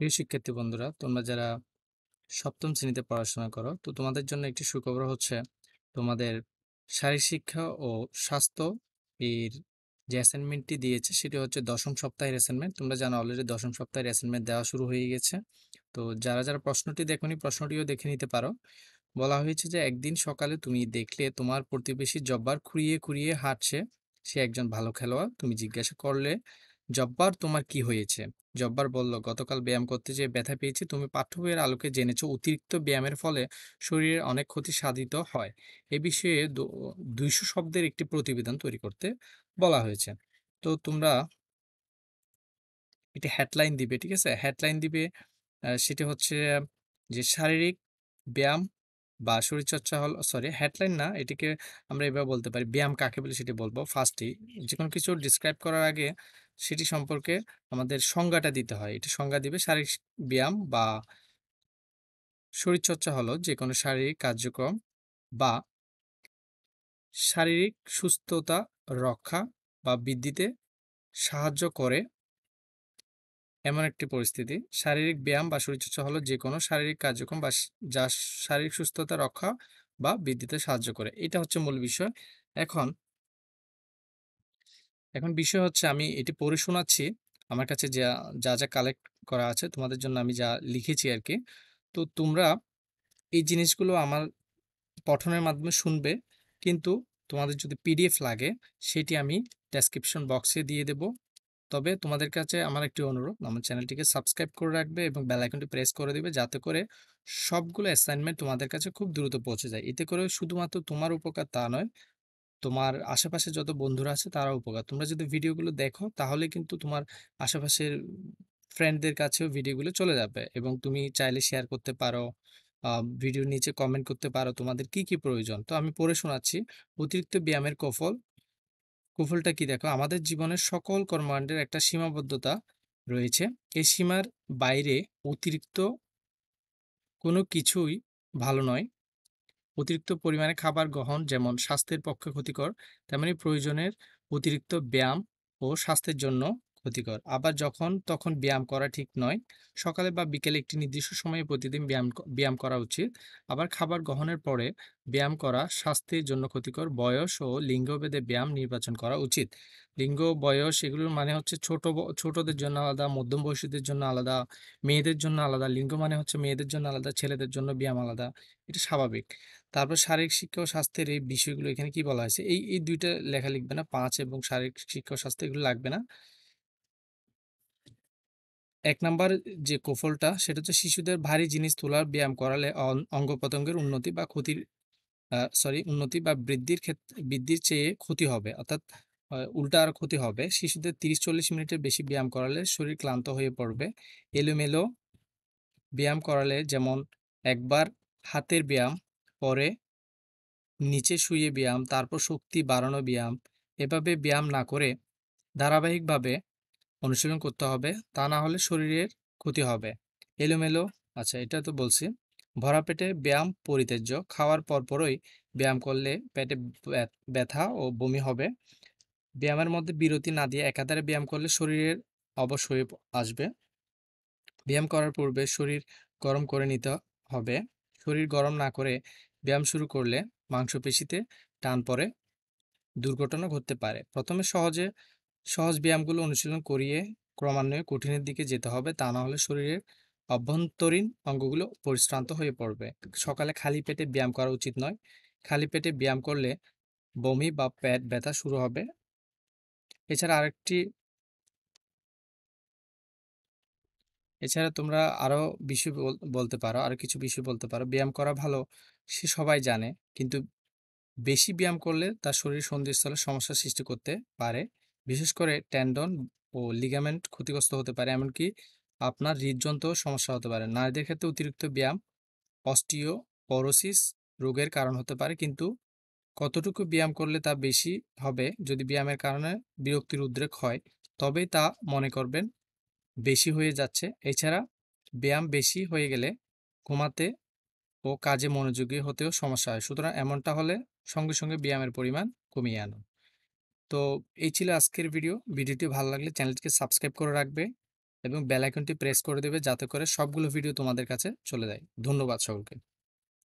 প্রিয় শিক্ষার্থী বন্ধুরা তোমরা যারা সপ্তম শ্রেণীতে পড়াশোনা করো তো তোমাদের জন্য একটি সুখবর হচ্ছে তোমাদের শারীরিক শিক্ষা ও স্বাস্থ্য এর যে অ্যাসাইনমেন্টটি দিয়েছে সেটি হচ্ছে দশম সপ্তাহের অ্যাসাইনমেন্ট তোমরা জানো অলরেডি দশম সপ্তাহের অ্যাসাইনমেন্ট দেওয়া শুরু হয়ে গেছে তো যারা যারা প্রশ্নটি দেখোনি প্রশ্নটিও দেখে নিতে পারো বলা হয়েছে যে একদিন সকালে তুমি দেখলে তোমার প্রতিবেশী জব্বার খুঁড়িয়ে খুঁড়িয়ে হাঁটছে সে একজন ভালো খেলোয়াড় তুমি জিজ্ঞাসা করলে জব্বার তোমার কি হয়েছে জব্বার বলল গতকাল ব্যায়াম করতে যেয়ে ব্যথা পেয়েছি তুমি পাঠ্যবইয়ের আলোকে জেনেছো অতিরিক্ত ব্যায়ামের ফলে শরীরের অনেক ক্ষতি সাধিত হয় এ বিষয়ে দুইশো শব্দের একটি প্রতিবেদন তৈরি করতে বলা হয়েছে তো তোমরা এটা হেডলাইন দিবে ঠিক আছে হেডলাইন দিবে সেটি হচ্ছে যে শারীরিক ব্যায়াম বা শরীরচর্চা হল সরি হেডলাইন না এটিকে আমরা এভাবে বলতে পারি ব্যায়াম কাকে বলে সেটি বলবো ফার্স্টেই যে কোনো কিছু ডিসক্রাইব করার আগে সেটি সম্পর্কে আমাদের সংজ্ঞাটা দিতে হয় এটি সংজ্ঞা দিবে শারীরিক ব্যায়াম বা শরীরচর্চা হলো যে কোনো শারীরিক কার্যক্রম বা শারীরিক সুস্থতা রক্ষা বা বৃদ্ধিতে সাহায্য করে এমন একটি পরিস্থিতি শারীরিক ব্যায়াম বা শরীরচর্চা হলো যে কোনো শারীরিক কার্যক্রম বা যা শারীরিক সুস্থতা রক্ষা বা বৃদ্ধিতে সাহায্য করে এটা হচ্ছে মূল বিষয় এখন এখন বিষয় হচ্ছে আমি এটি পড়ে শোনাচ্ছি আমার কাছে যা যা যা কালেক্ট করা আছে তোমাদের জন্য আমি যা লিখেছি আর কি তো তোমরা এই জিনিসগুলো আমার পঠনের মাধ্যমে শুনবে কিন্তু তোমাদের যদি পিডিএফ লাগে সেটি আমি ডেসক্রিপশন বক্সে দিয়ে দেব তবে তোমাদের কাছে আমার একটি অনুরোধ আমার চ্যানেলটিকে সাবস্ক্রাইব করে রাখবে এবং বেল আইকনটি প্রেস করে দিবে যাতে করে সবগুলো অ্যাসাইনমেন্ট তোমাদের কাছে খুব দ্রুত পৌঁছে যায় এতে করে শুধুমাত্র তোমার উপকার তা নয় তোমার আশেপাশে যত বন্ধুরা আছে তারা উপকার তোমরা যদি ভিডিওগুলো দেখো তাহলে কিন্তু তোমার আশেপাশের ফ্রেন্ডদের কাছেও ভিডিওগুলো চলে যাবে এবং তুমি চাইলে শেয়ার করতে পারো ভিডিওর নিচে কমেন্ট করতে পারো তোমাদের কি কি প্রয়োজন তো আমি পড়ে শোনাচ্ছি অতিরিক্ত ব্যায়ামের কফল কুফলটা কি দেখো আমাদের জীবনের সকল কর্মকাণ্ডের একটা সীমাবদ্ধতা রয়েছে এই সীমার বাইরে অতিরিক্ত কোনো কিছুই ভালো নয় অতিরিক্ত পরিমাণে খাবার গ্রহণ যেমন স্বাস্থ্যের পক্ষে ক্ষতিকর তেমনি প্রয়োজনের অতিরিক্ত ব্যায়াম ও স্বাস্থ্যের জন্য ক্ষতিকর আবার যখন তখন ব্যায়াম করা ঠিক নয় সকালে বা বিকেলে একটি নির্দিষ্ট সময়ে প্রতিদিন ব্যায়াম ব্যায়াম করা উচিত আবার খাবার গ্রহণের পরে ব্যায়াম করা স্বাস্থ্যের জন্য ক্ষতিকর বয়স ও লিঙ্গভেদে ব্যায়াম নির্বাচন করা উচিত লিঙ্গ বয়স এগুলোর মানে হচ্ছে ছোট ছোটদের জন্য আলাদা মধ্যম বয়সীদের জন্য আলাদা মেয়েদের জন্য আলাদা লিঙ্গ মানে হচ্ছে মেয়েদের জন্য আলাদা ছেলেদের জন্য ব্যায়াম আলাদা এটা স্বাভাবিক তারপর শারীরিক শিক্ষা ও স্বাস্থ্যের এই বিষয়গুলো এখানে কি বলা হয়েছে এই এই দুইটা লেখা লিখবে না পাঁচ এবং শারীরিক শিক্ষা ও স্বাস্থ্য এগুলো লাগবে না এক নাম্বার যে কুফলটা সেটা হচ্ছে শিশুদের ভারী জিনিস তোলার ব্যায়াম করালে অঙ্গ প্রত্যঙ্গের উন্নতি বা ক্ষতির সরি উন্নতি বা বৃদ্ধির ক্ষেত্রে বৃদ্ধির চেয়ে ক্ষতি হবে অর্থাৎ উল্টা আর ক্ষতি হবে শিশুদের তিরিশ চল্লিশ মিনিটের বেশি ব্যায়াম করালে শরীর ক্লান্ত হয়ে পড়বে এলোমেলো ব্যায়াম করালে যেমন একবার হাতের ব্যায়াম পরে নিচে শুয়ে ব্যায়াম তারপর শক্তি বাড়ানো ব্যায়াম এভাবে ব্যায়াম না করে ধারাবাহিকভাবে অনুশীলন করতে হবে তা না হলে শরীরের ক্ষতি হবে এলোমেলো আচ্ছা এটা তো বলছি ভরা পেটে ব্যায়াম পরিত্যাজ্য খাওয়ার পরপরই ব্যায়াম করলে পেটে ব্যথা ও বমি হবে ব্যায়ামের মধ্যে বিরতি না দিয়ে একাধারে ব্যায়াম করলে শরীরের অবশ্যই হয়ে আসবে ব্যায়াম করার পূর্বে শরীর গরম করে নিতে হবে শরীর গরম না করে ব্যায়াম শুরু করলে মাংসপেশিতে টান পড়ে দুর্ঘটনা ঘটতে পারে প্রথমে সহজে সহজ ব্যায়ামগুলো অনুশীলন করিয়ে ক্রমান্বয়ে কঠিনের দিকে যেতে হবে তা না হলে শরীরের অভ্যন্তরীণ অঙ্গগুলো পরিশ্রান্ত হয়ে পড়বে সকালে খালি পেটে ব্যায়াম করা উচিত নয় খালি পেটে ব্যায়াম করলে বমি বা পেট ব্যথা শুরু হবে এছাড়া আরেকটি এছাড়া তোমরা আরও বিষয় বলতে পারো আরও কিছু বিষয় বলতে পারো ব্যায়াম করা ভালো সে সবাই জানে কিন্তু বেশি ব্যায়াম করলে তার শরীর সন্ধিস্থলে সমস্যা সৃষ্টি করতে পারে বিশেষ করে ট্যান্ডন ও লিগামেন্ট ক্ষতিগ্রস্ত হতে পারে এমনকি আপনার হৃদযন্ত্র সমস্যা হতে পারে নারীদের ক্ষেত্রে অতিরিক্ত ব্যায়াম অস্টিও পরোসিস রোগের কারণ হতে পারে কিন্তু কতটুকু ব্যায়াম করলে তা বেশি হবে যদি ব্যায়ামের কারণে বিরক্তির উদ্রেক হয় তবেই তা মনে করবেন বেশি হয়ে যাচ্ছে এছাড়া ব্যায়াম বেশি হয়ে গেলে ঘুমাতে ও কাজে মনোযোগী হতেও সমস্যা হয় সুতরাং এমনটা হলে সঙ্গে সঙ্গে ব্যায়ামের পরিমাণ কমিয়ে আনুন তো এই ছিল আজকের ভিডিও ভিডিওটি ভালো লাগলে চ্যানেলটিকে সাবস্ক্রাইব করে রাখবে এবং বেলাইকনটি প্রেস করে দেবে যাতে করে সবগুলো ভিডিও তোমাদের কাছে চলে যায় ধন্যবাদ সকলকে